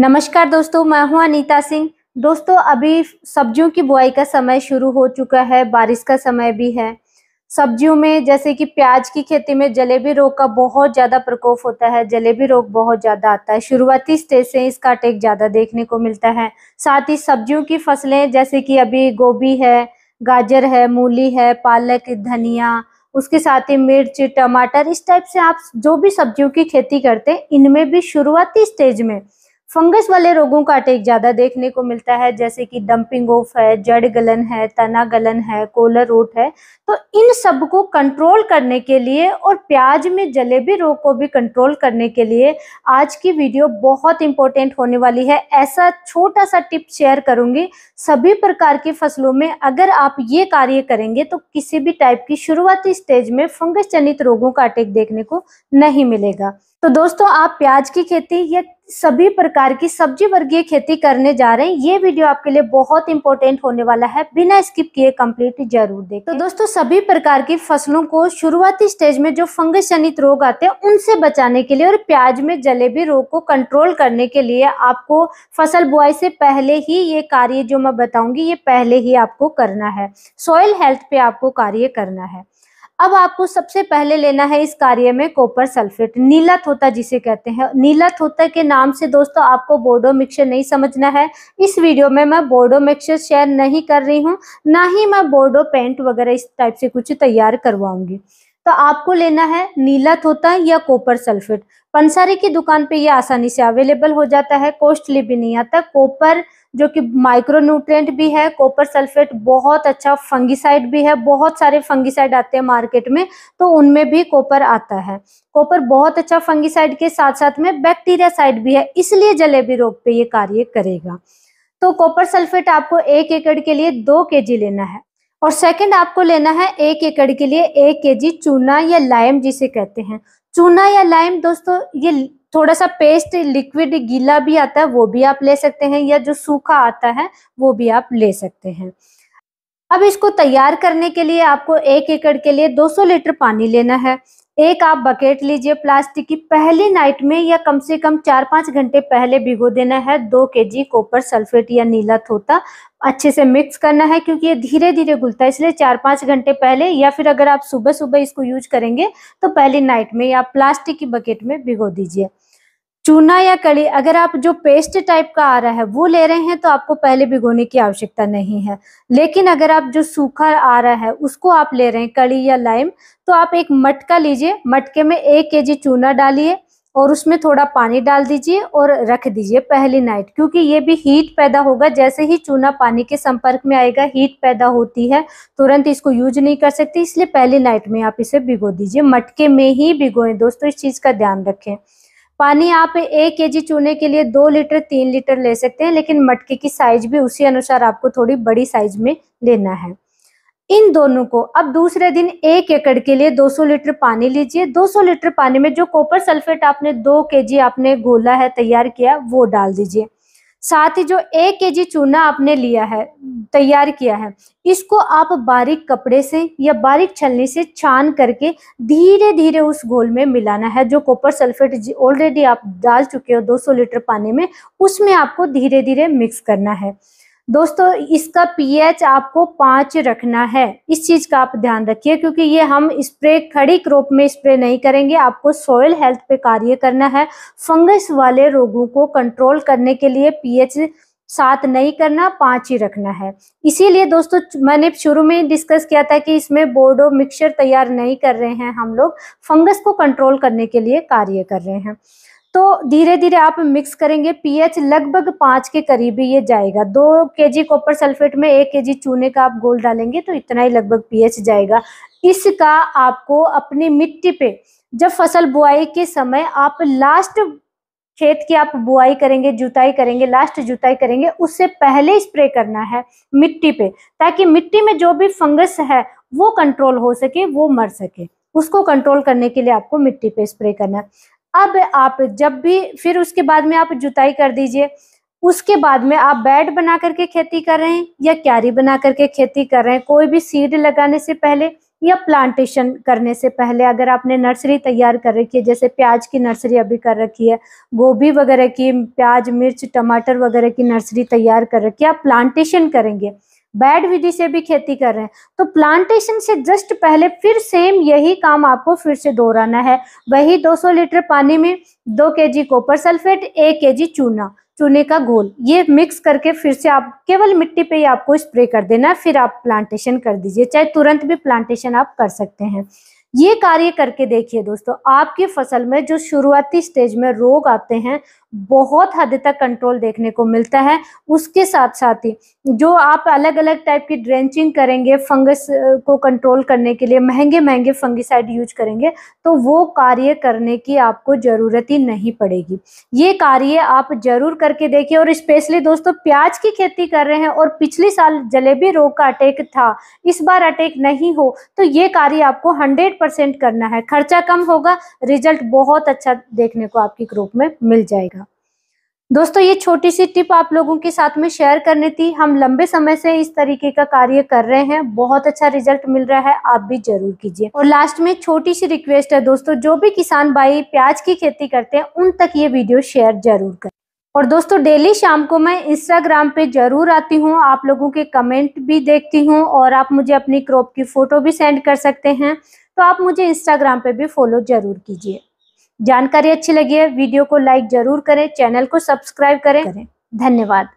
नमस्कार दोस्तों मैं हूं अनीता सिंह दोस्तों अभी सब्जियों की बुआई का समय शुरू हो चुका है बारिश का समय भी है सब्जियों में जैसे कि प्याज की खेती में जलेबी रोग का बहुत ज़्यादा प्रकोप होता है जलेबी रोग बहुत ज़्यादा आता है शुरुआती स्टेज से इसका अटैक ज़्यादा देखने को मिलता है साथ ही सब्जियों की फसलें जैसे कि अभी गोभी है गाजर है मूली है पालक धनिया उसके साथ ही मिर्च टमाटर इस टाइप से आप जो भी सब्जियों की खेती करते हैं इनमें भी शुरुआती स्टेज में फंगस वाले रोगों का अटैक ज़्यादा देखने को मिलता है जैसे कि डंपिंग ऑफ है जड़ गलन है तना गलन है कोलर रोट है तो इन सब को कंट्रोल करने के लिए और प्याज में जलेबी रोग को भी कंट्रोल करने के लिए आज की वीडियो बहुत इंपॉर्टेंट होने वाली है ऐसा छोटा सा टिप शेयर करूंगी सभी प्रकार की फसलों में अगर आप ये कार्य करेंगे तो किसी भी टाइप की शुरुआती स्टेज में फंगस जनित रोगों का अटैक देखने को नहीं मिलेगा तो दोस्तों आप प्याज की खेती या सभी प्रकार की सब्जी वर्गीय खेती करने जा रहे हैं ये वीडियो आपके लिए बहुत इंपॉर्टेंट होने वाला है बिना स्किप किए कंप्लीट जरूर देखें तो दोस्तों सभी प्रकार की फसलों को शुरुआती स्टेज में जो फंगस जनित रोग आते हैं उनसे बचाने के लिए और प्याज में जलेबी रोग को कंट्रोल करने के लिए आपको फसल बुआई से पहले ही ये कार्य जो मैं बताऊंगी ये पहले ही आपको करना है सॉयल हेल्थ पे आपको कार्य करना है अब आपको सबसे पहले लेना है इस कार्य में कॉपर सल्फेट नीला थोता जिसे कहते हैं नीला थोता के नाम से दोस्तों आपको बोडो मिक्सर नहीं समझना है इस वीडियो में मैं बोडो मिक्सर शेयर नहीं कर रही हूँ ना ही मैं बोडो पेंट वगैरह इस टाइप से कुछ तैयार करवाऊंगी तो आपको लेना है नीला थोता या कॉपर सल्फेट पंसारी की दुकान पे ये आसानी से अवेलेबल हो जाता है कॉस्टली भी नहीं आता कॉपर जो कि माइक्रोन्यूट्रेंट भी है कॉपर सल्फेट बहुत अच्छा फंगिसाइड भी है बहुत सारे फंगिसाइड आते हैं मार्केट में तो उनमें भी कॉपर आता है कॉपर बहुत अच्छा फंगिसाइड के साथ साथ में बैक्टीरिया साइड भी है इसलिए जलेबी रोग पे ये कार्य करेगा तो कॉपर सल्फेट आपको एक एकड़ के लिए दो के जी लेना है और सेकंड आपको लेना है एक एकड़ के लिए एक केजी चूना या लाइम जिसे कहते हैं चूना या लाइम दोस्तों ये थोड़ा सा पेस्ट लिक्विड गीला भी आता है वो भी आप ले सकते हैं या जो सूखा आता है वो भी आप ले सकते हैं अब इसको तैयार करने के लिए आपको एक एकड़ के लिए 200 लीटर पानी लेना है एक आप बकेट लीजिए प्लास्टिक की पहली नाइट में या कम से कम चार पाँच घंटे पहले भिगो देना है दो के जी कॉपर सल्फेट या नीला थोता अच्छे से मिक्स करना है क्योंकि ये धीरे धीरे घुलता है इसलिए चार पाँच घंटे पहले या फिर अगर आप सुबह सुबह इसको यूज करेंगे तो पहली नाइट में या प्लास्टिक की बकेट में भिगो दीजिए चूना या कड़ी अगर आप जो पेस्ट टाइप का आ रहा है वो ले रहे हैं तो आपको पहले भिगोने की आवश्यकता नहीं है लेकिन अगर आप जो सूखा आ रहा है उसको आप ले रहे हैं कड़ी या लाइम तो आप एक मटका लीजिए मटके में एक के चूना डालिए और उसमें थोड़ा पानी डाल दीजिए और रख दीजिए पहली नाइट क्योंकि ये भी हीट पैदा होगा जैसे ही चूना पानी के संपर्क में आएगा हीट पैदा होती है तुरंत इसको यूज नहीं कर सकती इसलिए पहली नाइट में आप इसे भिगो दीजिए मटके में ही भिगोएं दोस्तों इस चीज़ का ध्यान रखें पानी आप एक के जी चूने के लिए दो लीटर तीन लीटर ले सकते हैं लेकिन मटके की साइज भी उसी अनुसार आपको थोड़ी बड़ी साइज में लेना है इन दोनों को अब दूसरे दिन एक एकड़ के लिए 200 लीटर पानी लीजिए 200 लीटर पानी में जो कॉपर सल्फेट आपने दो के जी आपने गोला है तैयार किया वो डाल दीजिए साथ ही जो एक के जी चूना आपने लिया है तैयार किया है इसको आप बारीक कपड़े से या बारीक छलनी से छान करके धीरे धीरे उस घोल में मिलाना है जो कॉपर सल्फेट ऑलरेडी आप डाल चुके हो 200 लीटर पानी में उसमें आपको धीरे धीरे मिक्स करना है दोस्तों इसका पीएच आपको पाँच रखना है इस चीज़ का आप ध्यान रखिए क्योंकि ये हम स्प्रे खड़ी क्रोप में स्प्रे नहीं करेंगे आपको सॉइल हेल्थ पे कार्य करना है फंगस वाले रोगों को कंट्रोल करने के लिए पीएच सात नहीं करना पाँच ही रखना है इसीलिए दोस्तों मैंने शुरू में डिस्कस किया था कि इसमें बोर्डो मिक्सचर तैयार नहीं कर रहे हैं हम लोग फंगस को कंट्रोल करने के लिए कार्य कर रहे हैं तो धीरे धीरे आप मिक्स करेंगे पीएच लगभग पाँच के करीब ही ये जाएगा दो के जी कॉपर सल्फेट में एक के जी चूने का आप गोल डालेंगे तो इतना ही लगभग पीएच जाएगा इसका आपको अपनी मिट्टी पे जब फसल बुआई के समय आप लास्ट खेत की आप बुआई करेंगे जुताई करेंगे लास्ट जुताई करेंगे उससे पहले स्प्रे करना है मिट्टी पे ताकि मिट्टी में जो भी फंगस है वो कंट्रोल हो सके वो मर सके उसको कंट्रोल करने के लिए आपको मिट्टी पे स्प्रे करना है अब आप जब भी फिर उसके बाद में आप जुताई कर दीजिए उसके बाद में आप बेड बना करके खेती कर रहे हैं या क्यारी बना करके खेती कर रहे हैं कोई भी सीड लगाने से पहले या प्लांटेशन करने से पहले अगर आपने नर्सरी तैयार कर रखी है जैसे प्याज की नर्सरी अभी कर रखी है गोभी वगैरह की प्याज मिर्च टमाटर वगैरह की नर्सरी तैयार कर रखी है आप प्लांटेशन करेंगे बैड विधि से भी खेती कर रहे हैं तो प्लांटेशन से जस्ट पहले फिर सेम यही काम आपको फिर से दोहराना है वही 200 लीटर पानी में दो के जी कॉपर सल्फेट एक के जी चूना चूने का घोल ये मिक्स करके फिर से आप केवल मिट्टी पे ही आपको स्प्रे कर देना फिर आप प्लांटेशन कर दीजिए चाहे तुरंत भी प्लांटेशन आप कर सकते हैं ये कार्य करके देखिए दोस्तों आपकी फसल में जो शुरुआती स्टेज में रोग आते हैं बहुत हद तक कंट्रोल देखने को मिलता है उसके साथ साथ ही जो आप अलग अलग टाइप की ड्रेंचिंग करेंगे फंगस को कंट्रोल करने के लिए महंगे महंगे फंगिसाइड यूज करेंगे तो वो कार्य करने की आपको ज़रूरत ही नहीं पड़ेगी ये कार्य आप जरूर करके देखिए और स्पेशली दोस्तों प्याज की खेती कर रहे हैं और पिछले साल जलेबी रोग का अटैक था इस बार अटैक नहीं हो तो ये कार्य आपको हंड्रेड परसेंट करना है खर्चा कम होगा रिजल्ट बहुत अच्छा देखने को आपकी ग्रुप में मिल जाएगा दोस्तों ये छोटी सी टिप आप लोगों के साथ में शेयर करनी थी हम लंबे समय से इस तरीके का कार्य कर रहे हैं बहुत अच्छा रिजल्ट मिल रहा है आप भी जरूर कीजिए और लास्ट में छोटी सी रिक्वेस्ट है दोस्तों जो भी किसान भाई प्याज की खेती करते हैं उन तक ये वीडियो शेयर जरूर करें और दोस्तों डेली शाम को मैं इंस्टाग्राम पे जरूर आती हूँ आप लोगों के कमेंट भी देखती हूँ और आप मुझे अपनी क्रॉप की फोटो भी सेंड कर सकते हैं तो आप मुझे इंस्टाग्राम पे भी फॉलो जरूर कीजिए जानकारी अच्छी लगी है वीडियो को लाइक जरूर करें चैनल को सब्सक्राइब करें धन्यवाद